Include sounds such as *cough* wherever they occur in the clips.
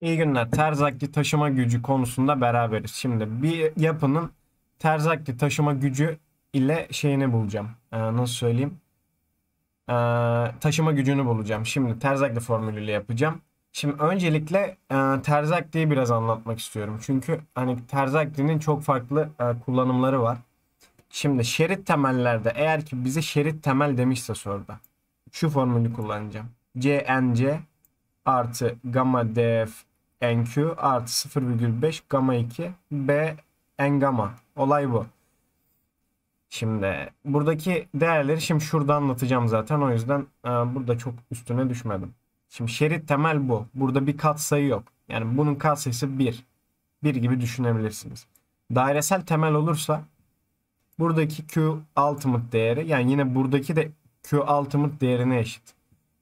İyi günler. Terzakli taşıma gücü konusunda beraberiz. Şimdi bir yapının terzakli taşıma gücü ile şeyini bulacağım. Ee, nasıl söyleyeyim? Ee, taşıma gücünü bulacağım. Şimdi terzakli formülüyle yapacağım. Şimdi öncelikle e, terzakliyi biraz anlatmak istiyorum. Çünkü hani terzaklinin çok farklı e, kullanımları var. Şimdi şerit temellerde eğer ki bize şerit temel demişse soruda şu formülü kullanacağım. CNC artı gamma df NQ artı 0,5 gamma 2 B N gamma. Olay bu. Şimdi buradaki değerleri şimdi şurada anlatacağım zaten. O yüzden e, burada çok üstüne düşmedim. Şimdi şerit temel bu. Burada bir katsayı yok. Yani bunun katsayısı 1. 1 gibi düşünebilirsiniz. Dairesel temel olursa buradaki Q ultimate değeri yani yine buradaki de Q ultimate değerine eşit.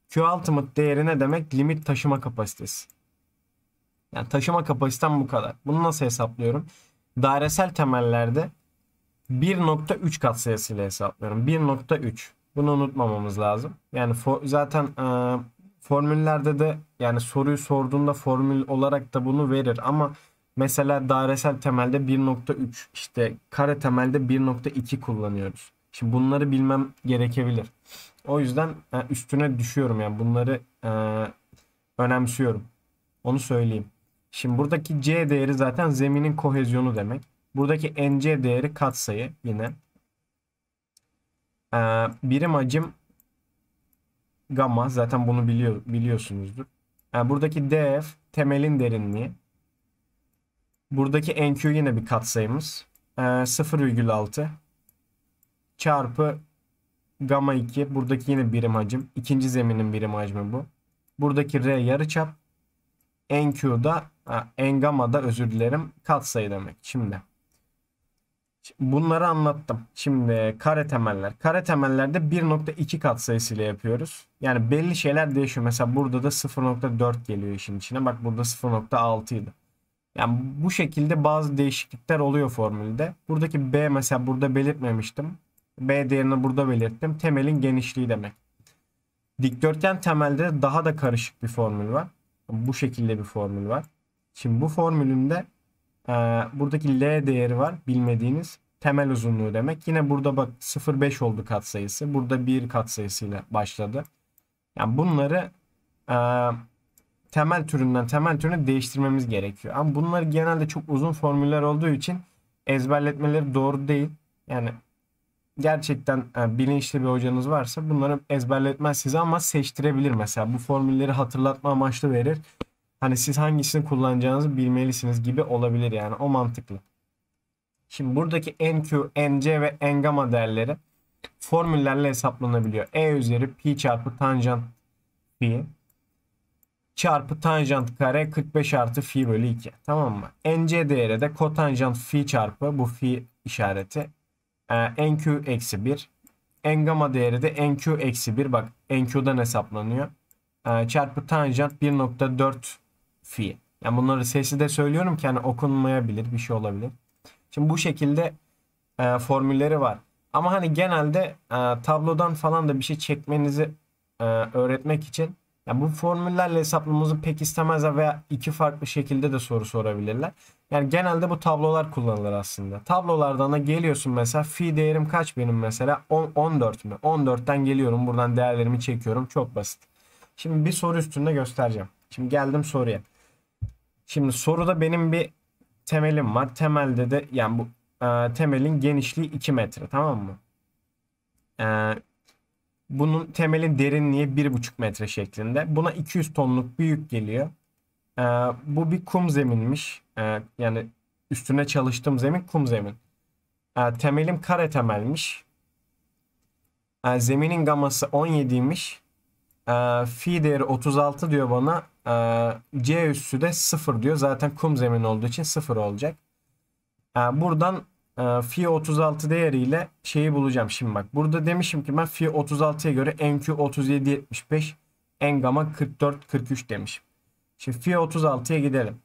Q ultimate değeri ne demek? Limit taşıma kapasitesi. Yani taşıma kapasitem bu kadar. Bunu nasıl hesaplıyorum? Dairesel temellerde 1.3 katsayısıyla hesaplıyorum. 1.3. Bunu unutmamamız lazım. Yani for, zaten e, formüllerde de yani soruyu sorduğunda formül olarak da bunu verir ama mesela dairesel temelde 1.3 işte kare temelde 1.2 kullanıyoruz. Şimdi bunları bilmem gerekebilir. O yüzden e, üstüne düşüyorum yani bunları e, önemsiyorum. Onu söyleyeyim. Şimdi buradaki C değeri zaten zeminin kohezyonu demek. Buradaki NC değeri katsayı yine. Ee, birim hacim gamma zaten bunu biliyor biliyorsunuzdur. Yani ee, buradaki DF temelin derinliği. Buradaki NQ yine bir katsayımız. Ee, 0,6 çarpı gamma 2 buradaki yine birim hacim. ikinci zeminin birim hacmi bu. Buradaki R yarıçap NQ'da ha, Engama'da özür dilerim katsayı demek. Şimdi bunları anlattım. Şimdi kare temeller. Kare temellerde 1.2 ile yapıyoruz. Yani belli şeyler değişiyor. Mesela burada da 0.4 geliyor işin içine. Bak burada 0.6 idi. Yani bu şekilde bazı değişiklikler oluyor formülde. Buradaki B mesela burada belirtmemiştim. B değerini burada belirttim. Temelin genişliği demek. Dikdörtgen temelde daha da karışık bir formül var. Bu şekilde bir formül var. Şimdi bu formülünde e, buradaki L değeri var bilmediğiniz temel uzunluğu demek. Yine burada bak 0,5 oldu katsayısı. Burada 1 katsayısıyla başladı. Yani bunları e, temel türünden temel türüne değiştirmemiz gerekiyor. Ama bunlar genelde çok uzun formüller olduğu için ezberletmeleri doğru değil. Yani gerçekten yani e, bilinçli bir hocanız varsa bunları ezberletmez size ama seçtirebilir mesela. Bu formülleri hatırlatma amaçlı verir. Hani siz hangisini kullanacağınızı bilmelisiniz gibi olabilir yani o mantıklı. Şimdi buradaki NQ, NC ve N-gamma değerleri formüllerle hesaplanabiliyor. E üzeri pi çarpı tanjant pi çarpı tanjant kare 45 artı fi bölü 2. Tamam mı? NC değeri de kotanjant fi çarpı bu fi işareti e, ee, NQ eksi 1. N gamma değeri de NQ eksi 1. Bak NQ'dan hesaplanıyor. E, çarpı tanjant 1.4 fi. Yani bunları sesi de söylüyorum ki hani okunmayabilir bir şey olabilir. Şimdi bu şekilde e, formülleri var. Ama hani genelde e, tablodan falan da bir şey çekmenizi e, öğretmek için yani bu formüllerle hesaplamamızı pek istemezler veya iki farklı şekilde de soru sorabilirler. Yani genelde bu tablolar kullanılır aslında. Tablolardan da geliyorsun mesela fi değerim kaç benim mesela? 10, 14 mü? 14'ten geliyorum buradan değerlerimi çekiyorum. Çok basit. Şimdi bir soru üstünde göstereceğim. Şimdi geldim soruya. Şimdi soruda benim bir temelim var. Temelde de yani bu e, temelin genişliği 2 metre tamam mı? E, bunun temelin derinliği 1,5 metre şeklinde. Buna 200 tonluk bir yük geliyor. Ee, bu bir kum zeminmiş. Ee, yani üstüne çalıştığım zemin kum zemin. Ee, temelim kare temelmiş. Ee, zeminin gaması 17'ymiş. Ee, fi değeri 36 diyor bana. Ee, C üssü de 0 diyor. Zaten kum zemin olduğu için 0 olacak. Ee, buradan ee, Fi 36 değeriyle şeyi bulacağım. Şimdi bak burada demişim ki ben Fi 36'ya göre NQ 3775 N gamma 44 43 demişim. Şimdi Fi 36'ya gidelim.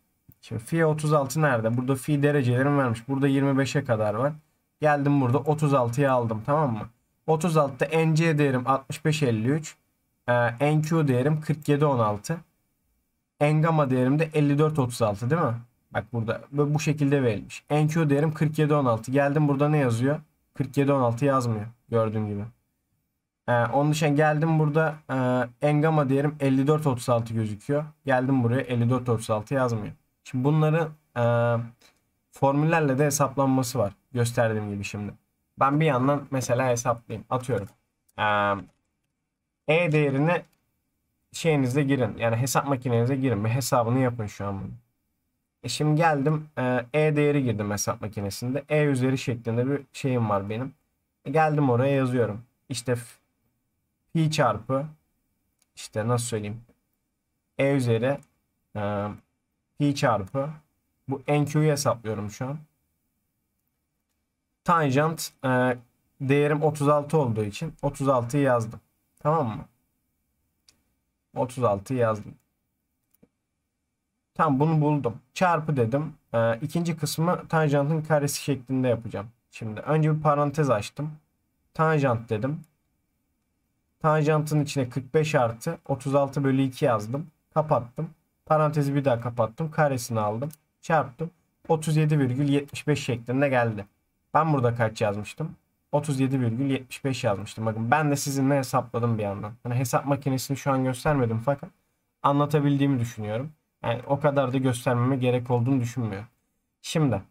Şimdi Fi 36 nerede? Burada Fi derecelerim vermiş. Burada 25'e kadar var. Geldim burada 36'ya aldım tamam mı? 36'da NC değerim 65 53 NQ değerim 4716. N gamma değerim de 54 36 değil mi? Bak burada bu şekilde verilmiş. NQ değerim 4716. Geldim burada ne yazıyor? 4716 yazmıyor. gördüğüm gibi. Ee, onun dışında geldim burada e, Engama değerim 5436 gözüküyor. Geldim buraya 5436 yazmıyor. Şimdi bunların e, formüllerle de hesaplanması var. Gösterdiğim gibi şimdi. Ben bir yandan mesela hesaplayayım. Atıyorum. E, e değerini şeyinizde girin. Yani hesap makinenize girin. Bir hesabını yapın şu an bunu. E şimdi geldim e, e değeri girdim hesap makinesinde. E üzeri şeklinde bir şeyim var benim. E geldim oraya yazıyorum. İşte pi çarpı işte nasıl söyleyeyim E üzeri e, çarpı bu NQ'yu hesaplıyorum şu an. Tanjant e, değerim 36 olduğu için 36'yı yazdım. Tamam mı? 36 yazdım. Tam bunu buldum. Çarpı dedim. Ee, ikinci kısmı tanjantın karesi şeklinde yapacağım. Şimdi önce bir parantez açtım. Tanjant dedim. Tanjantın içine 45 artı 36 bölü 2 yazdım. Kapattım. Parantezi bir daha kapattım. Karesini aldım. Çarptım. 37,75 şeklinde geldi. Ben burada kaç yazmıştım? 37,75 yazmıştım. Bakın ben de sizinle hesapladım bir yandan. Hani hesap makinesini şu an göstermedim fakat anlatabildiğimi düşünüyorum. Yani o kadar da göstermeme gerek olduğunu düşünmüyor. Şimdi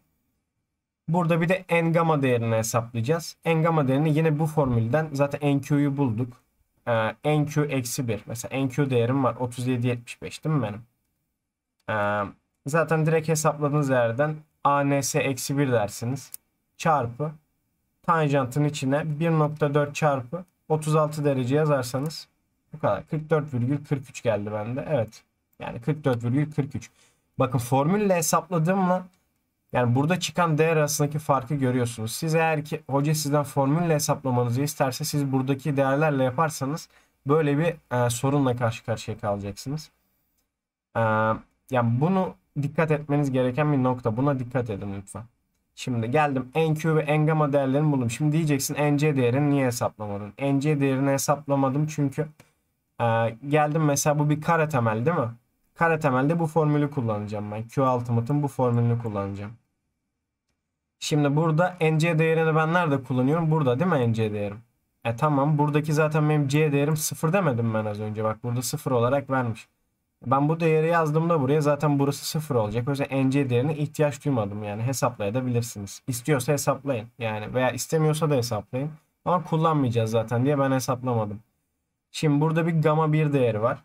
burada bir de en gamma değerini hesaplayacağız. En gamma değerini yine bu formülden zaten NQ'yu bulduk. Ee, NQ eksi 1. Mesela NQ değerim var. 37.75 değil mi benim? Ee, zaten direkt hesapladığınız yerden ANS eksi 1 dersiniz. Çarpı tanjantın içine 1.4 çarpı 36 derece yazarsanız bu kadar. 44,43 geldi bende. Evet. Yani 44,43. Bakın formülle hesapladım mı? yani burada çıkan değer arasındaki farkı görüyorsunuz. Siz eğer ki hoca sizden formülle hesaplamanızı isterse siz buradaki değerlerle yaparsanız böyle bir e, sorunla karşı karşıya kalacaksınız. E, yani bunu dikkat etmeniz gereken bir nokta. Buna dikkat edin lütfen. Şimdi geldim NQ ve N değerlerini buldum. Şimdi diyeceksin NC değerini niye hesaplamadın? NC değerini hesaplamadım çünkü e, geldim mesela bu bir kare temel değil mi? Kare temelde bu formülü kullanacağım ben. Q ultimate'ın bu formülünü kullanacağım. Şimdi burada NC değerini ben nerede kullanıyorum? Burada değil mi NC değerim? E tamam buradaki zaten benim C değerim sıfır demedim ben az önce. Bak burada sıfır olarak vermiş. Ben bu değeri yazdığımda buraya zaten burası sıfır olacak. O yüzden NC değerine ihtiyaç duymadım yani hesaplayabilirsiniz. İstiyorsa hesaplayın yani veya istemiyorsa da hesaplayın. Ama kullanmayacağız zaten diye ben hesaplamadım. Şimdi burada bir gamma 1 değeri var.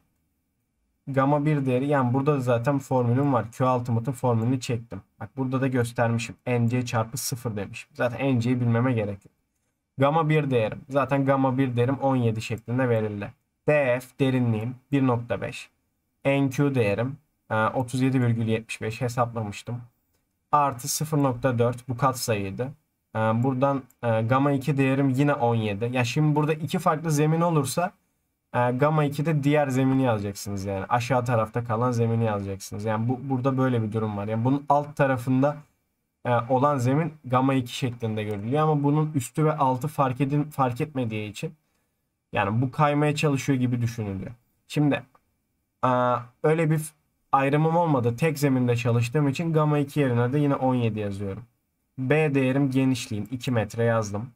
Gamma 1 değeri yani burada da zaten formülüm var. Q ultimate'ın formülünü çektim. Bak burada da göstermişim. NC çarpı 0 demişim. Zaten NC'yi bilmeme gerek yok. Gamma 1 değerim. Zaten gamma 1 değerim 17 şeklinde verildi. DF derinliğim 1.5. NQ değerim 37,75 e, hesaplamıştım. Artı 0.4 bu kat sayıydı. E, buradan e, gamma 2 değerim yine 17. Ya şimdi burada iki farklı zemin olursa ee, gamma 2'de diğer zemini yazacaksınız yani. Aşağı tarafta kalan zemini yazacaksınız. Yani bu burada böyle bir durum var. Yani bunun alt tarafında e, olan zemin gamma 2 şeklinde görülüyor ama bunun üstü ve altı fark edin fark etmediği için yani bu kaymaya çalışıyor gibi düşünülüyor. Şimdi e, öyle bir ayrımım olmadı. Tek zeminde çalıştığım için gamma 2 yerine de yine 17 yazıyorum. B değerim genişliğim 2 metre yazdım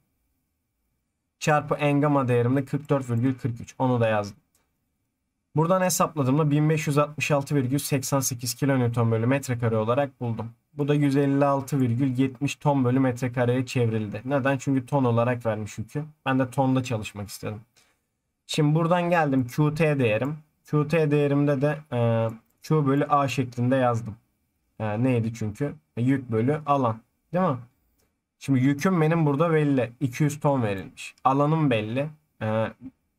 çarpı n gamma değerimde 44,43. Onu da yazdım. Buradan hesapladığımda 1566,88 kilonewton bölü metrekare olarak buldum. Bu da 156,70 ton bölü metrekareye çevrildi. Neden? Çünkü ton olarak vermiş yükü. Ben de tonda çalışmak istedim. Şimdi buradan geldim QT değerim. QT değerimde de e, Q bölü A şeklinde yazdım. E, neydi çünkü? E, yük bölü alan. Değil mi? Şimdi yüküm benim burada belli. 200 ton verilmiş. Alanım belli. Ee,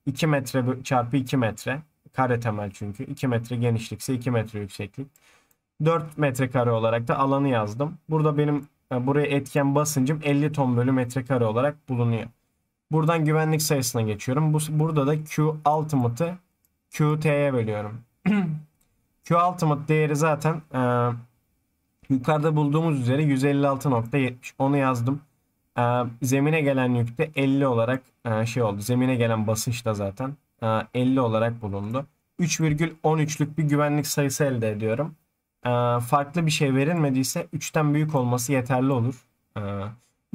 2 metre çarpı 2 metre. Kare temel çünkü. 2 metre genişlikse 2 metre yükseklik. 4 metrekare olarak da alanı yazdım. Burada benim yani e, buraya etken basıncım 50 ton bölü metrekare olarak bulunuyor. Buradan güvenlik sayısına geçiyorum. Bu, burada da Q ultimate'ı QT'ye bölüyorum. *clears throat* Q ultimate değeri zaten e, Yukarıda bulduğumuz üzere 156.70 onu yazdım. Ee, zemine gelen yükte 50 olarak e, şey oldu. Zemine gelen basınç da zaten 50 e, olarak bulundu. 3,13'lük bir güvenlik sayısı elde ediyorum. E, farklı bir şey verilmediyse 3'ten büyük olması yeterli olur.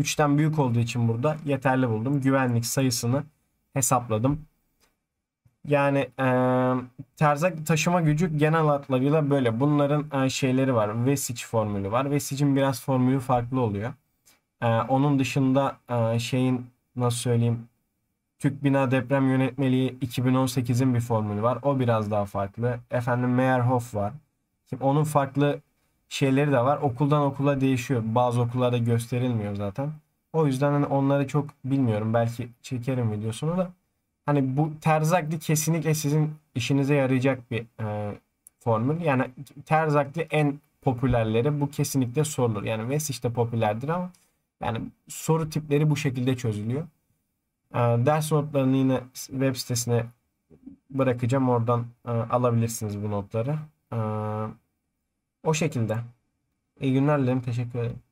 3'ten büyük olduğu için burada yeterli buldum. Güvenlik sayısını hesapladım. Yani e, terzak taşıma gücü genel hatlarıyla böyle. Bunların e, şeyleri var. Vesic formülü var. Vesic'in biraz formülü farklı oluyor. E, onun dışında e, şeyin nasıl söyleyeyim Türk Bina Deprem Yönetmeliği 2018'in bir formülü var. O biraz daha farklı. Efendim Meyerhof var. Şimdi onun farklı şeyleri de var. Okuldan okula değişiyor. Bazı okullarda gösterilmiyor zaten. O yüzden hani, onları çok bilmiyorum. Belki çekerim videosunu da. Hani bu terzakli kesinlikle sizin işinize yarayacak bir e, formül. Yani terzakli en popülerleri bu kesinlikle sorulur. Yani West işte popülerdir ama yani soru tipleri bu şekilde çözülüyor. E, ders notlarını yine web sitesine bırakacağım. Oradan e, alabilirsiniz bu notları. E, o şekilde. İyi günler dilerim. Teşekkür ederim.